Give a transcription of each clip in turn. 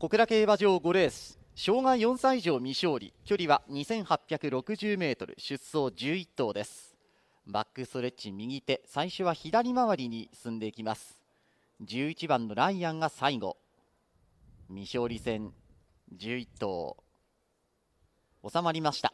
小倉競馬場5レース障害4歳以上未勝利距離は 2860m 出走11頭ですバックストレッチ右手最初は左回りに進んでいきます11番のライアンが最後未勝利戦11頭収まりました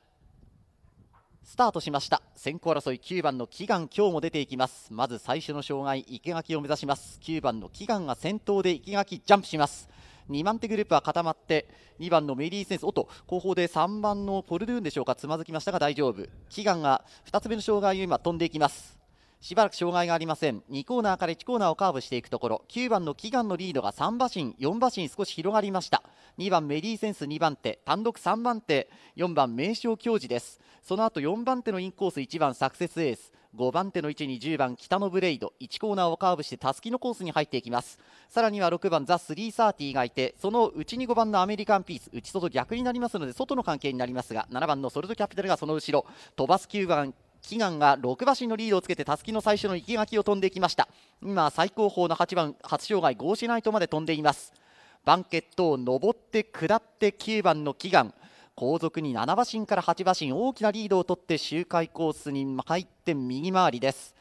スタートしました先行争い9番の祈願今日も出ていきますまず最初の障害生垣を目指します9番の祈願が先頭で生垣ジャンプします2番手グループは固まって2番のメリーセンスおと後方で3番のポルドゥーンでしょうかつまずきましたが大丈夫祈願が2つ目の障害を今飛んでいきますしばらく障害がありません2コーナーから1コーナーをカーブしていくところ9番の祈願のリードが3馬身4馬身少し広がりました2番メリーセンス2番手単独3番手4番名称教授ですその後4番手のインコース1番サクセスエース5番手の位置に10番北のブレイド1コーナーをカーブしてたすきのコースに入っていきますさらには6番ザ・330がいてその内に5番のアメリカンピース内外逆になりますので外の関係になりますが7番のソルトキャピタルがその後ろ飛ばす9番祈願が6馬身のリードをつけてたすきの最初の生垣を飛んでいきました今最高峰の8番初障害ゴーシナイトまで飛んでいますバンケットを登って下って9番の祈願後続に7馬身から8馬身大きなリードを取って周回コースに入って右回りです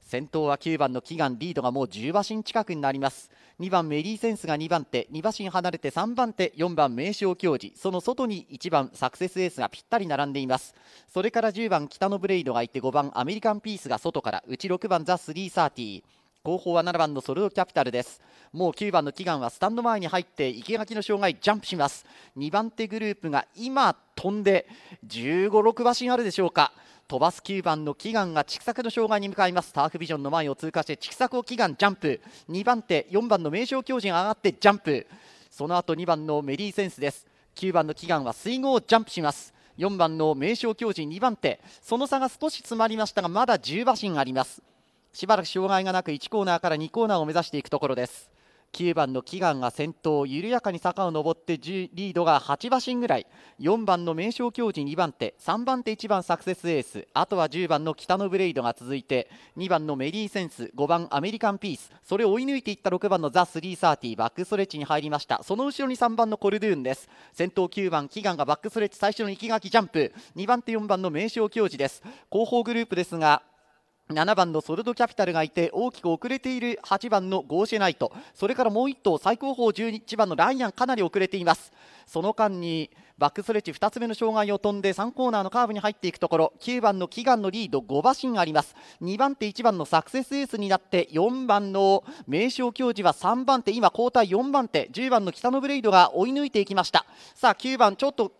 先頭は9番の祈願リードがもう10馬身近くになります2番メリーセンスが2番手2馬身離れて3番手4番名勝教授その外に1番サクセスエースがぴったり並んでいますそれから10番北のブレイドがいて5番アメリカンピースが外からうち6番ザ・330後方は7番のソルドキャピタルですもう9番の祈願はスタンド前に入って生垣の障害ジャンプします2番手グループが今飛んで1 5 6馬身あるでしょうか飛ばす9番の祈願が蓄作の障害に向かいますターフビジョンの前を通過して蓄作を祈願ジャンプ2番手4番の名将授人上がってジャンプその後2番のメリーセンスです9番の祈願は水郷をジャンプします4番の名将教授2番手その差が少し詰まりましたがまだ10馬身ありますしばらく障害がなく1コーナーから2コーナーを目指していくところです9番の祈願が先頭緩やかに坂を上ってリードが8馬身ぐらい4番の名将教授2番手3番手1番サクセスエースあとは10番の北のブレイドが続いて2番のメリーセンス5番アメリカンピースそれを追い抜いていった6番のザ・330バックストレッチに入りましたその後ろに3番のコルドゥーンです先頭9番祈願がバックストレッチ最初の生垣ジャンプ2番手4番の名将教授です後方グループですが7番のソルドキャピタルがいて大きく遅れている8番のゴーシェナイトそれからもう1頭最高峰11番のライアンかなり遅れていますその間にバックストレッチ2つ目の障害を飛んで3コーナーのカーブに入っていくところ9番のガンのリード5馬身あります2番手1番のサクセスエースになって4番の名将教授は3番手今交代4番手10番の北のブレイドが追い抜いていきましたさあ9番ちょっと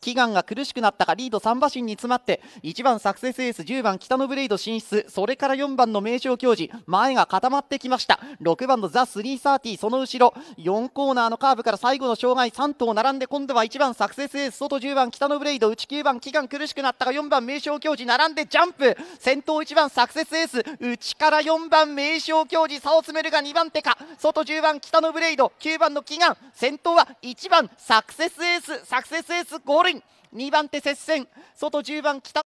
祈願が苦しくなったかリード3馬身に詰まって1番サクセスエース10番北のブレイド進出それから4番の名将教授前が固まってきました6番のザ・330その後ろ4コーナーのカーブから最後の障害3頭並んで今度は1番サクセスエース外10番北のブレイド内9番祈願苦しくなったか4番名将教授並んでジャンプ先頭1番サクセスエース内から4番名将教授差を詰めるが2番手か外10番北のブレイド9番の祈願先頭は1番サクセスエースサクセスエースゴールン2番手接戦外10番北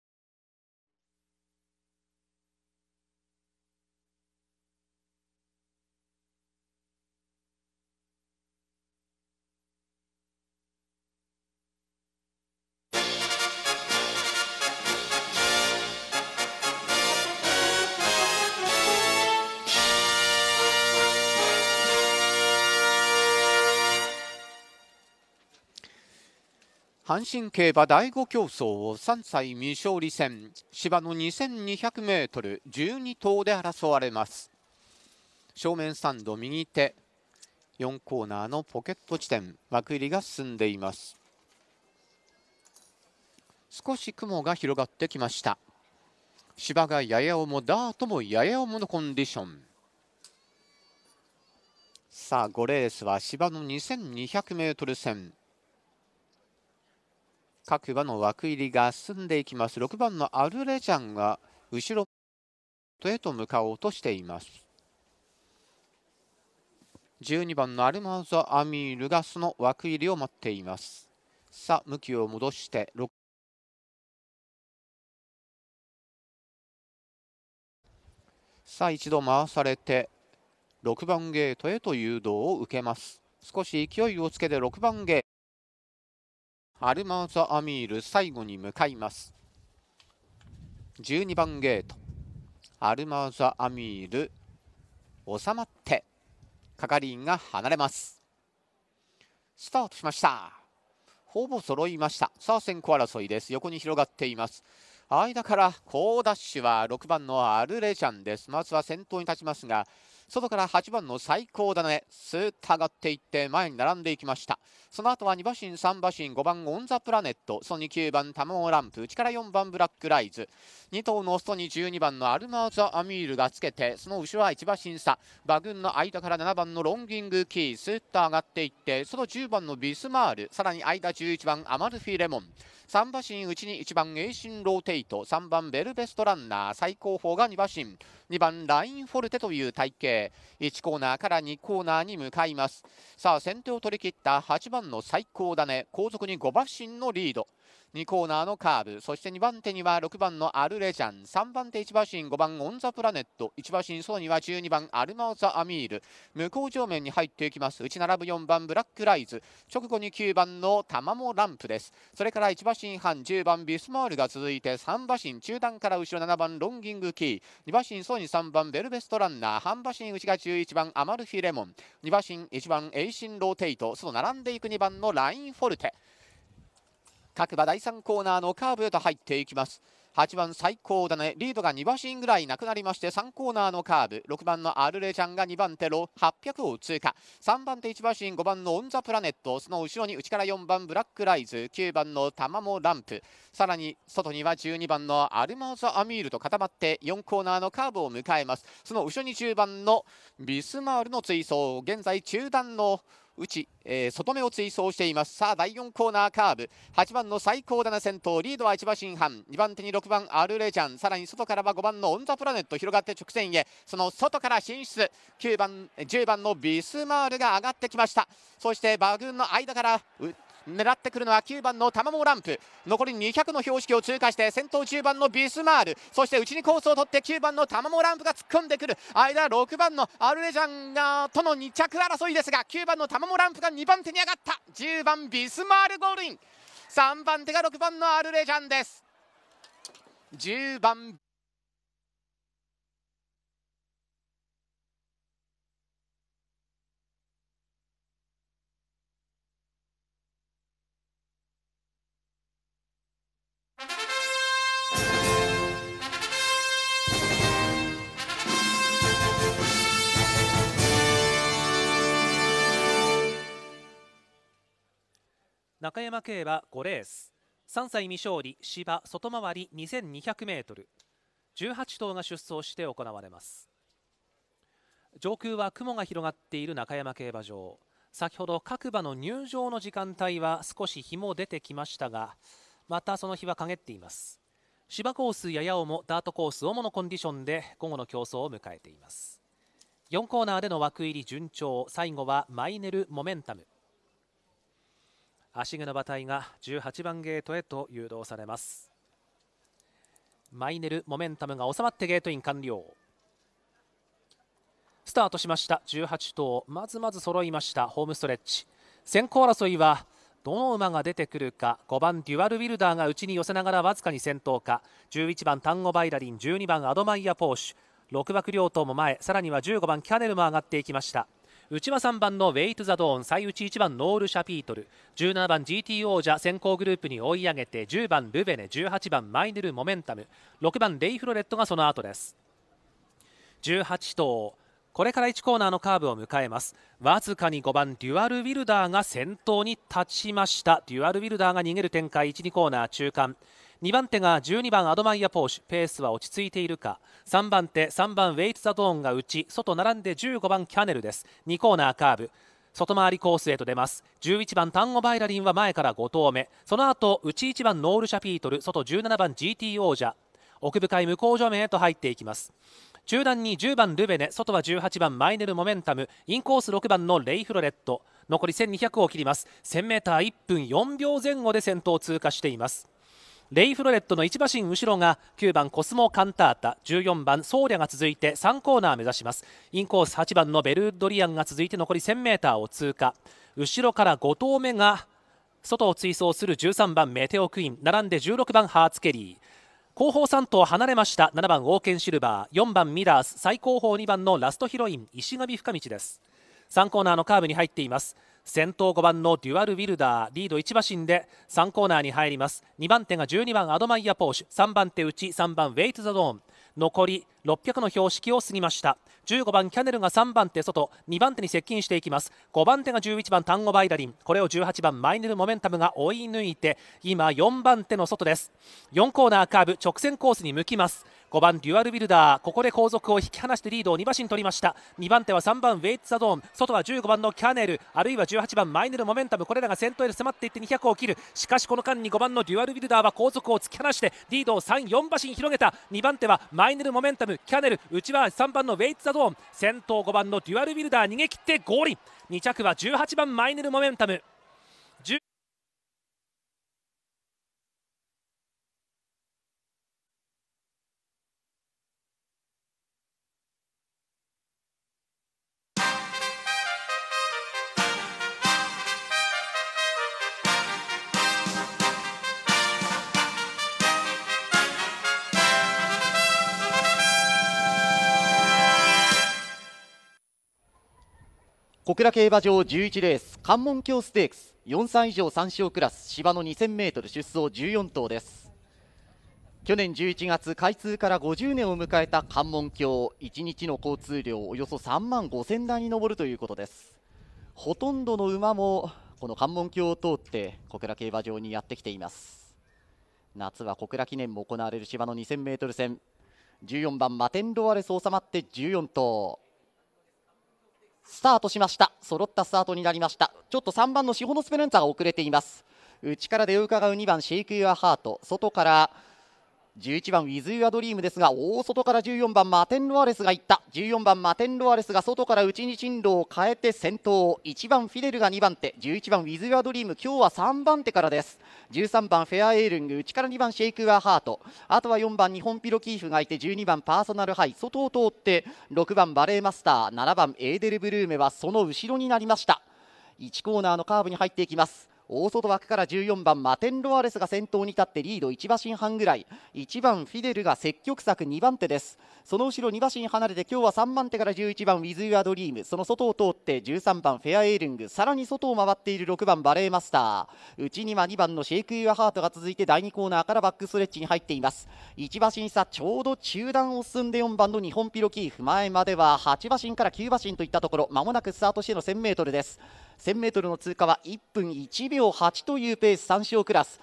阪神競馬第5競争を3歳未勝利戦芝の 2200m12 頭で争われます正面スタンド右手4コーナーのポケット地点枠入りが進んでいます少し雲が広がってきました芝がやや重ダートもやや重のコンディションさあ5レースは芝の 2200m 戦各馬の枠入りが進んでいきます6番のアルレジャンが後ろへと向かおうとしています12番のアルマーザ・アミールがその枠入りを待っていますさあ向きを戻して6さあ一度回されて6番ゲートへと誘導を受けます少し勢いをつけて6番ゲートアルマーザ・アミール最後に向かいます12番ゲートアルマーザ・アミール収まって係員が離れますスタートしましたほぼ揃いましたさあ先行争いです横に広がっています間から好ダッシュは6番のアルレジャンですまずは先頭に立ちますが外から8番の最高だねスーッと上がっていって前に並んでいきましたその後は2馬身3馬身5番オン・ザ・プラネットそに9番タモーランプ内から4番ブラック・ライズ2頭の外に12番のアルマーザ・アミールがつけてその後ろは1馬身差馬群の間から7番のロンギング・キースーッと上がっていって外10番のビスマールさらに間11番アマルフィ・レモン3馬身内に1番エイシンローテイト3番ベルベストランナー最高峰が2馬身2番ラインフォルテという体型1コーナーから2コーナーに向かいますさあ先手を取り切った8番の最高だね後続に5馬身のリード2コーナーのカーブそして2番手には6番のアルレジャン3番手1馬身5番オン・ザ・プラネット1馬身そには12番アルマオザ・アミール向こう上面に入っていきます内並ぶ4番ブラックライズ直後に9番のタマモランプですそれから1馬身半10番ビスマールが続いて3馬身中段から後ろ7番ロンギングキー2馬身そに3番ベルベストランナー半馬身内が11番アマルフィレモン2馬身1番エイシンローテイトその並んでいく2番のラインフォルテ各馬第3コーナーのカーブへと入っていきます8番最高だねリードが2馬身ぐらいなくなりまして3コーナーのカーブ6番のアルレちゃんが2番手ロ800を通過3番手1馬身5番のオン・ザ・プラネットその後ろに内から4番ブラックライズ9番のタマモランプさらに外には12番のアルマーザ・アミールと固まって4コーナーのカーブを迎えますその後ろに10番のビスマールの追走現在中段の内、えー、外目を追走していますさあ第4コーナーカーブ8番の最高棚先頭リードは1馬身半2番手に6番アルレジャンさらに外からは5番のオン・ザ・プラネット広がって直線へその外から進出9番10番のビスマールが上がってきましたそして馬群の間から狙ってくるのは9番の玉マランプ残り200の標識を通過して先頭10番のビスマールそして内にコースを取って9番の玉マランプが突っ込んでくる間6番のアルレジャンがとの2着争いですが9番の玉マランプが2番手に上がった10番ビスマールゴールイン3番手が6番のアルレジャンです10番中山競馬5レース3歳未勝利芝外回り 2200m18 頭が出走して行われます上空は雲が広がっている中山競馬場先ほど各馬の入場の時間帯は少し日も出てきましたがまたその日は陰っています芝コースややおもダートコース主のコンディションで午後の競争を迎えています4コーナーでの枠入り順調最後はマイネルモメンタム足毛の馬体が18番ゲートへと誘導されますマイネルモメンタムが収まってゲートイン完了スタートしました18頭まずまず揃いましたホームストレッチ先行争いはどの馬が出てくるか5番デュアルウィルダーが内に寄せながらわずかに先頭か11番タンゴバイラリン12番アドマイヤポーシュ6枠両党も前さらには15番キャネルも上がっていきました内は3番のウェイト・ザ・ドーン最内1番ノール・シャピートル17番 GT 王者先行グループに追い上げて10番ルベネ18番マイネル・モメンタム6番レイフロレットがその後です18頭これから1コーナーのカーブを迎えますわずかに5番デュアルウィルダーが先頭に立ちましたデュアルウィルダーが逃げる展開12コーナー中間2番手が12番アドマイヤポーシュペースは落ち着いているか3番手3番ウェイツ・ザ・ドーンが内外並んで15番キャネルです2コーナーカーブ外回りコースへと出ます11番タンゴバイラリンは前から5投目その後内1番ノール・シャピートル外17番 GT 王者奥深い向こう上面へと入っていきます中段に10番ルベネ外は18番マイネルモメンタムインコース6番のレイフロレット残り1200を切ります 1000m1 分4秒前後で先頭を通過していますレイフロレットの一馬身後ろが9番コスモカンタータ14番ソーリャが続いて3コーナー目指しますインコース8番のベルドリアンが続いて残り 1000m を通過後ろから5頭目が外を追走する13番メテオクイーン並んで16番ハーツケリー後方3頭離れました7番オーケンシルバー4番ミラース最高峰2番のラストヒロイン石上深道です3コーナーのカーブに入っています先頭5番のデュアル・ウィルダーリード1馬身で3コーナーに入ります2番手が12番アドマイヤ・ポーシュ3番手内3番ウェイト・ザ・ドーン残り600の標識を過ぎました15番キャネルが3番手外2番手に接近していきます5番手が11番タンゴバイダリンこれを18番マイネルモメンタムが追い抜いて今4番手の外です4コーナーカーブ直線コースに向きます5番デュアルビルダーここで後続を引き離してリードを2馬身取りました2番手は3番ウェイツ・ザ・ドーン外は15番のキャネルあるいは18番マイネル・モメンタムこれらが先頭へ迫っていって200を切るしかしこの間に5番のデュアルビルダーは後続を突き放してリードを34馬身広げた2番手はマイネル・モメンタムキャネル内は3番のウェイツ・ザ・ドーン先頭5番のデュアルビルダー逃げ切って合輪2着は18番マイネル・モメンタム小倉競馬場11レース関門橋ステークス4歳以上3勝クラス芝の 2000m 出走14頭です去年11月開通から50年を迎えた関門橋1日の交通量およそ3万5000台に上るということですほとんどの馬もこの関門橋を通って小倉競馬場にやってきています夏は小倉記念も行われる芝の 2000m 戦14番マテンロアレス収まって14頭スタートしました揃ったスタートになりましたちょっと3番のシホノスペルンツァが遅れています内から出を伺う2番シェイク・ユア・ハート外から11番ウィズ・ユア・ドリームですが大外から14番マテン・ロアレスがいった14番マテン・ロアレスが外から内に進路を変えて先頭1番フィデルが2番手11番ウィズ・ユア・ドリーム今日は3番手からです13番フェア・エールング内から2番シェイク・ア・ハートあとは4番日本ピロキーフがいて12番パーソナルハイ外を通って6番バレーマスター7番エーデル・ブルーメはその後ろになりました1コーナーのカーブに入っていきます大外枠から14番マテンロアレスが先頭に立ってリード1馬身半ぐらい1番フィデルが積極策2番手ですその後ろ2馬身離れて今日は3番手から11番ウィズ・ユア・ドリームその外を通って13番フェアエーリングさらに外を回っている6番バレーマスター内には2番のシェイク・ユア・ハートが続いて第2コーナーからバックストレッチに入っています1馬身差ちょうど中段を進んで4番の日本ピロキーフ前までは8馬身から9馬身といったところまもなくスタートしての 1000m です 1000m の通過は1分1秒8というペース3勝クラス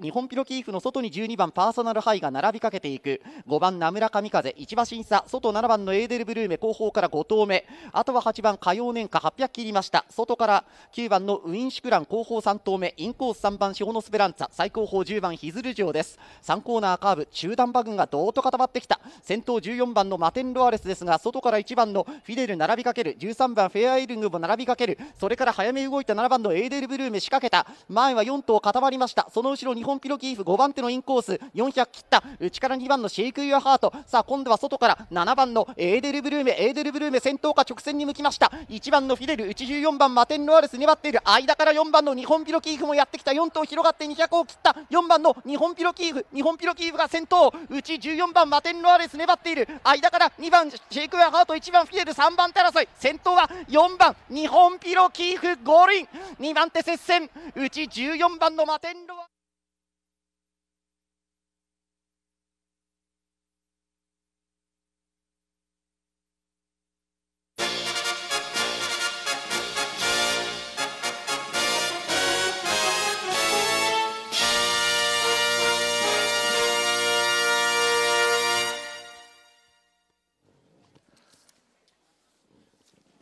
日本ピロキーフの外に12番パーソナルハイが並びかけていく5番名村上風1馬審査外7番のエーデルブルーメ後方から5投目あとは8番火曜年か800切りました外から9番のウィンシュクラン後方3投目インコース3番シホノスベランツァ最高峰10番ヒズル城です3コーナーカーブ中段馬群がどーと固まってきた先頭14番のマテンロアレスですが外から1番のフィデル並びかける13番フェアイルングも並びかけるそれからから早め動いた7番のエーデルブルーム仕掛けた前は4頭固まりましたその後ろ日本ピロキーフ5番手のインコース400切った内から2番のシェイク・ユア・ハートさあ今度は外から7番のエーデルブルームエーデルブルーム先頭か直線に向きました1番のフィデル内14番マテン・ロアレス粘っている間から4番の日本ピロキーフもやってきた4頭広がって200を切った4番の日本ピロキーフ日本ピロキーフが先頭内14番マテン・ロアレス粘っている間から2番シェイク・ユア・ハート1番フィデル3番手争い先頭は4番日本ピロキーフフ、ゴーン、2番手接戦、うち14番のマテンロは。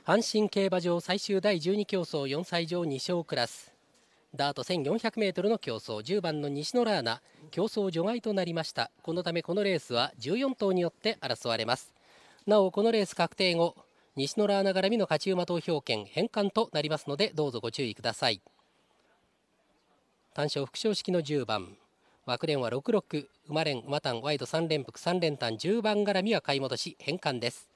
阪神競馬場最終第12競争4歳以上2勝クラスダート 1400m の競争10番の西野ラーナ競争除外となりましたこのためこのレースは14頭によって争われますなおこのレース確定後西野ラーナ絡みの勝ち馬投票権返還となりますのでどうぞご注意ください単勝副賞式の10番枠連は66馬連馬単ワイド3連複3連単10番絡みは買い戻し返還です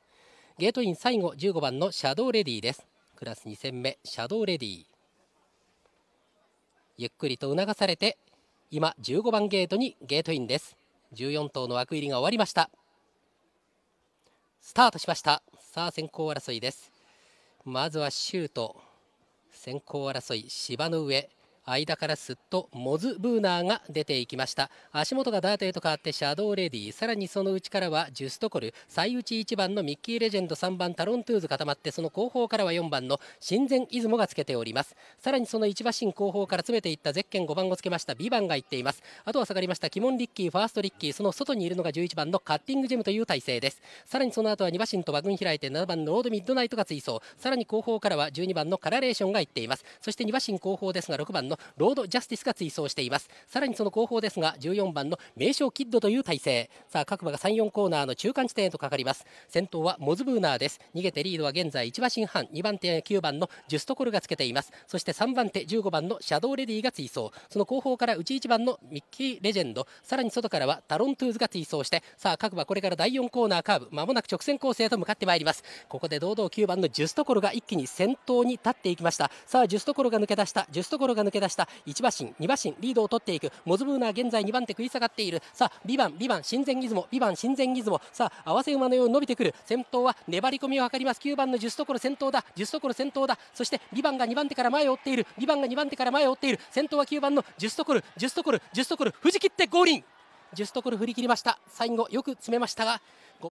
ゲートイン最後15番のシャドーレディーですクラス2戦目シャドーレディゆっくりと促されて今15番ゲートにゲートインです14頭の枠入りが終わりましたスタートしましたさあ先行争いですまずはシュート先行争い芝の上間からすっとモズ・ブーナーが出ていきました足元がダーテへと変わってシャドーレディさらにその内からはジュストコル最内1番のミッキーレジェンド3番タロントゥーズ固まってその後方からは4番の神前出雲がつけておりますさらにその1馬身後方から詰めていったゼッケン5番をつけましたビバンがいっていますあとは下がりましたキモン・リッキーファースト・リッキーその外にいるのが11番のカッティングジェムという体勢ですさらにその後は2馬身と馬群開いて7番のロードミッドナイトが追走さらに後方からは12番のカラレーションがいっていますそして2馬身後方ですが6番のロードジャスティスが追走していますさらにその後方ですが14番の名将キッドという体勢さあ各馬が3、4コーナーの中間地点へとかかります先頭はモズブーナーです逃げてリードは現在1馬身半2番手9番のジュストコルがつけていますそして3番手15番のシャドーレディが追走その後方から内1番のミッキーレジェンドさらに外からはタロントゥーズが追走してさあ各馬これから第4コーナーカーブまもなく直線コースへと向かってまいりますここで堂々9番のジュストコルが一気に先頭に立っていきましたさあジュストコルが抜け出したジュストコルが抜けけ出した1馬身2馬身リードを取っていくモズブーナー現在2番手食い下がっているさあ2番2番新前出雲2番新前出雲さあ合わせ馬のように伸びてくる先頭は粘り込みを図ります9番のジュストコロ先頭だジュストコロ先頭だそして2番が2番手から前を追っている2番が2番手から前を追っている先頭は9番のジュストコルジュストコルジュストコル藤切って合輪ジュストコル振り切りました最後よく詰めましたが